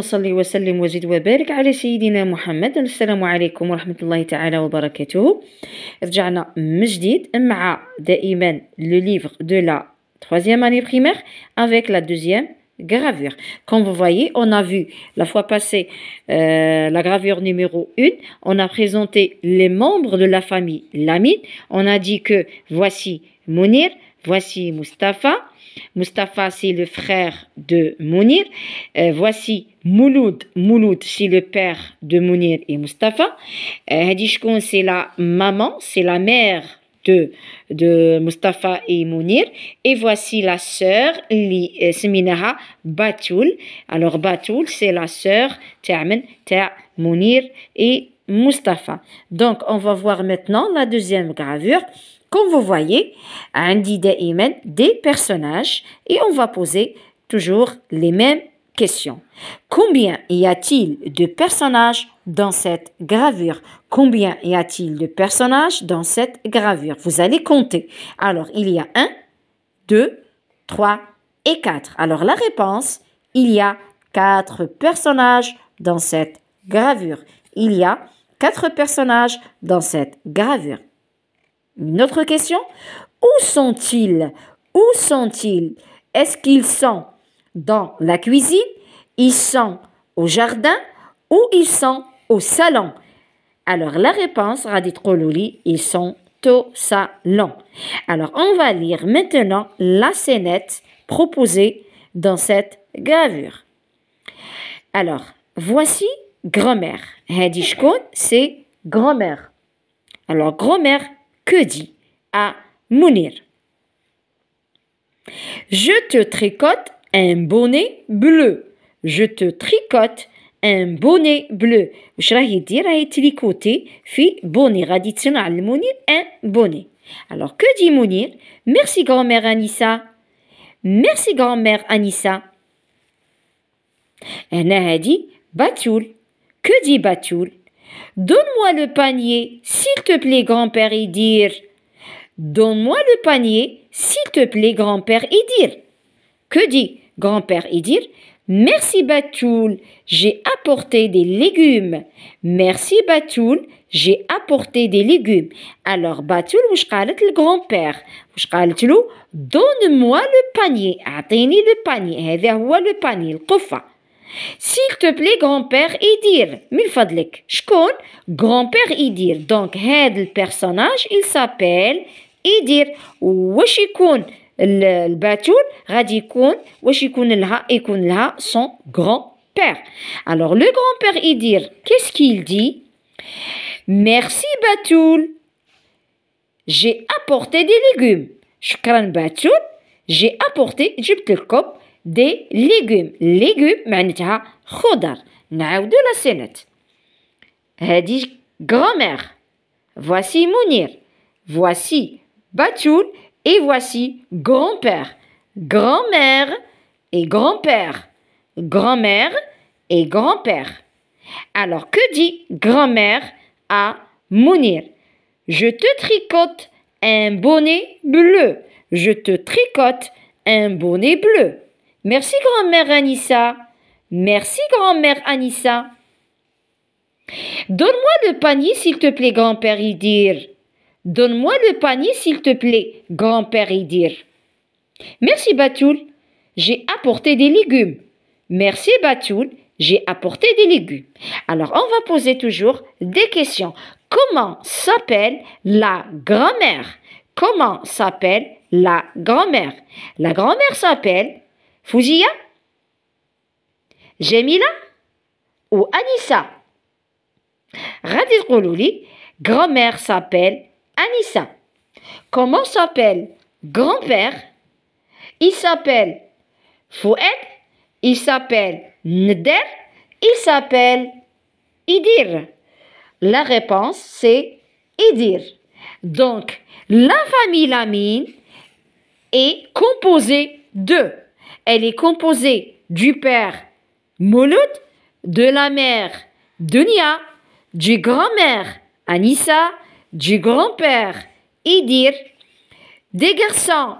Le livre de la troisième année primaire avec la deuxième gravure. Comme vous voyez, on a vu la fois passée euh, la gravure numéro 1, on a présenté les membres de la famille Lamine, on a dit que voici Mounir, Voici Mustapha. Mustapha, c'est le frère de Mounir. Euh, voici Mouloud. Mouloud, c'est le père de Mounir et Mustapha. Euh, c'est la maman, c'est la mère de, de Mustapha et Mounir. Et voici la sœur, li euh, Batoul. Alors, Batoul, c'est la sœur Ta'amen, Mounir et Mustapha. Donc, on va voir maintenant la deuxième gravure. Comme vous voyez, des personnages et on va poser toujours les mêmes questions. Combien y a-t-il de personnages dans cette gravure Combien y a-t-il de personnages dans cette gravure Vous allez compter. Alors, il y a 1, 2, 3 et 4. Alors, la réponse, il y a quatre personnages dans cette gravure. Il y a quatre personnages dans cette gravure. Une autre question Où sont-ils Où sont-ils Est-ce qu'ils sont dans la cuisine Ils sont au jardin Ou ils sont au salon Alors la réponse, Radit ils sont au salon. Alors on va lire maintenant la scénette proposée dans cette gravure. Alors, voici grand-mère. c'est grand-mère. Alors, grand-mère, que dit à Mounir Je te tricote un bonnet bleu. Je te tricote un bonnet bleu. Je vais dire à bonnet. في bonnet traditionnel alors que dit Mounir merci grand-mère Anissa merci grand-mère Anissa a dit باتول que dit Batoul Donne-moi le panier, s'il te plaît, grand-père Idir. Donne-moi le panier, s'il te plaît, grand-père Idir. Que dit grand-père Idir Merci Batoul, j'ai apporté des légumes. Merci Batoul, j'ai apporté des légumes. Alors Batoul, où le grand-père Donne-moi le panier, atteignez le panier. le panier, le s'il te plaît, grand-père Idir. Mille fadlik. Grand-père Idir. Donc, هذا personnage, il s'appelle Idir. Washikun le, le Batoul, يكون واش et son grand-père. Alors, le grand-père Idir, qu'est-ce qu'il dit Merci Batoul. J'ai apporté des légumes. Shkran Batoul. J'ai apporté, j'ai le cop légumes, légumes, légumes. معناتها خضر نعاودو لا dit grand-mère. voici Mounir. voici Batoul et voici grand-père grand-mère et grand-père grand-mère et grand-père alors que dit grand-mère à Mounir Je te tricote un bonnet bleu. Je te tricote un bonnet bleu. Merci grand-mère Anissa. Merci grand-mère Anissa. Donne-moi le panier s'il te plaît grand-père Idir. Donne-moi le panier s'il te plaît grand-père Idir. Merci Batoul. J'ai apporté des légumes. Merci Batoul. J'ai apporté des légumes. Alors on va poser toujours des questions. Comment s'appelle la grand-mère Comment s'appelle la grand-mère La grand-mère s'appelle Fouzia Jemila ou Anissa Radit grand-mère s'appelle Anissa. Comment s'appelle grand-père Il s'appelle Foued, il s'appelle Nder, il s'appelle Idir. La réponse c'est Idir. Donc, la famille Lamine est composée de elle est composée du père Mouloud, de la mère Dunia, du grand-mère Anissa, du grand-père Idir, des garçons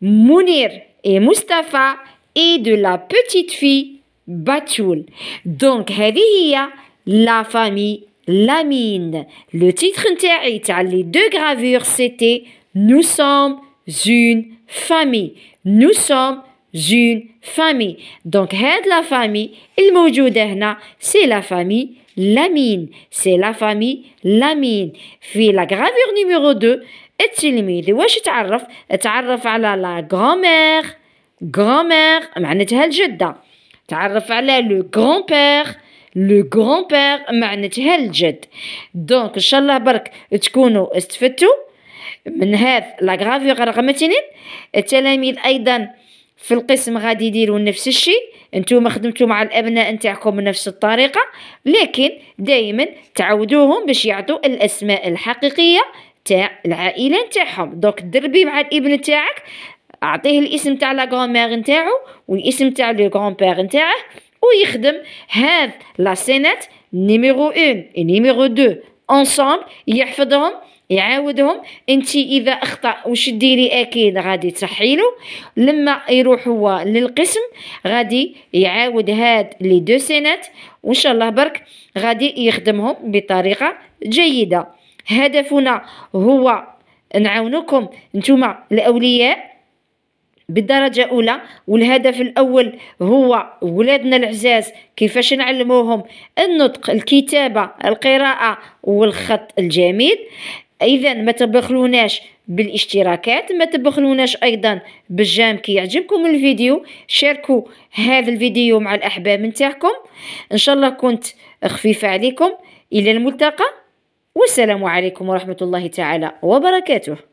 Mounir et Mustapha et de la petite fille Batoul. Donc, la famille Lamine. Le titre à les deux gravures, c'était Nous sommes une famille. Nous sommes جون فامي دونك هاد لا فامي الموجوده هنا سي لا فامي لامين سي لا فامي لامين في لا غرافير نيميرو 2 التلميذ واش تعرف تعرف على لا غرامير غرامير معناتها الجده تعرف على لو غران بير لو غران بير معناتها الجد دونك ان شاء الله برك تكونوا استفدتوا من هذا لا غرافير رقم 2 التلاميذ ايضا في القسم غادي يديروا نفس الشيء نتوما خدمتوا مع الابناء نتاعكم بنفس الطريقه لكن دائما تعودوهم باش يعطوا الاسماء الحقيقيه تاع العائله نتاعهم دوك دربي مع الابن تاعك اعطيه الاسم تاع لا غرامير نتاعو والاسم تاع لو غرامبير نتاعه ويخدم هاد لا سينات نيميرو 1 نيميرو 2 انصامبل يحفظهم يعاودهم انت اذا اخطا واش ديري اكيد غادي تصحيلو لما يروح هو للقسم غادي يعاود هاد لي دو سينات وان شاء الله برك غادي يخدمهم بطريقه جيده هدفنا هو نعاونكم نتوما الاولياء بالدرجة أولى والهدف الأول هو ولادنا العزاز كيفاش نعلموهم النطق الكتابة القراءة والخط الجميل اذا ما تبخلوناش بالاشتراكات ما تبخلوناش ايضا بالجام كي يعجبكم الفيديو شاركوا هذا الفيديو مع الاحباب نتاعكم ان شاء الله كنت خفيفه عليكم الى الملتقى والسلام عليكم ورحمه الله تعالى وبركاته